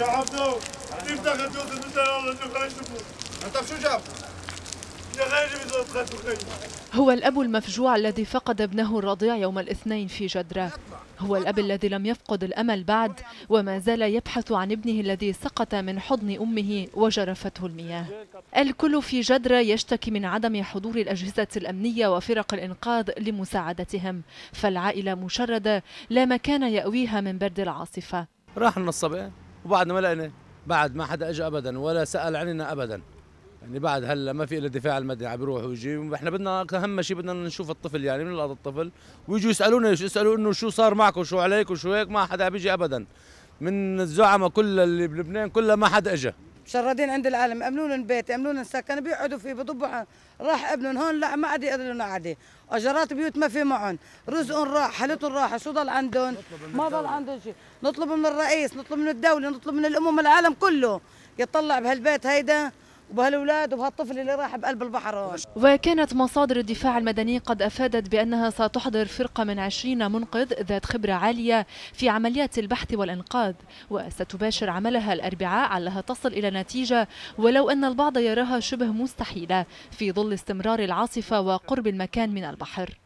يا عبدو انت هو الأب المفجوع الذي فقد ابنه الرضيع يوم الاثنين في جدرة هو الأب الذي لم يفقد الأمل بعد وما زال يبحث عن ابنه الذي سقط من حضن أمه وجرفته المياه الكل في جدرة يشتكي من عدم حضور الأجهزة الأمنية وفرق الإنقاذ لمساعدتهم فالعائلة مشردة لا مكان يأويها من برد العاصفة راح لنا وبعدنا ما لقينا بعد ما حدا اجى ابدا ولا سال عننا ابدا يعني بعد هلا ما في الا دفاع المدني عم بيروح ويجي احنا بدنا اهم شيء بدنا نشوف الطفل يعني من الارض الطفل ويجوا يسالونا يسالوا انه شو صار معكم شو عليكم شو هيك ما حدا بيجي ابدا من الزعماء كل اللي بلبنان كلها ما حدا اجى مشردين عند العالم امنوا لهم بيت السكن لهم سكن بيقعدوا فيه بضبوا راح ابنهم هون لا ما عاد يقدرون قعده اجرات بيوت ما في معهم رزقهم راح حالتهم راح شو ضل عندهم ما ضل عندهم شيء نطلب من الرئيس نطلب من الدوله نطلب من الامم العالم كله يطلع بهالبيت هيدا وبهالاولاد وبهالطفل اللي راح بقلب البحر وكانت مصادر الدفاع المدني قد افادت بانها ستحضر فرقه من 20 منقذ ذات خبره عاليه في عمليات البحث والانقاذ وستباشر عملها الاربعاء علها تصل الى نتيجه ولو ان البعض يراها شبه مستحيله في ظل استمرار العاصفه وقرب المكان من البحر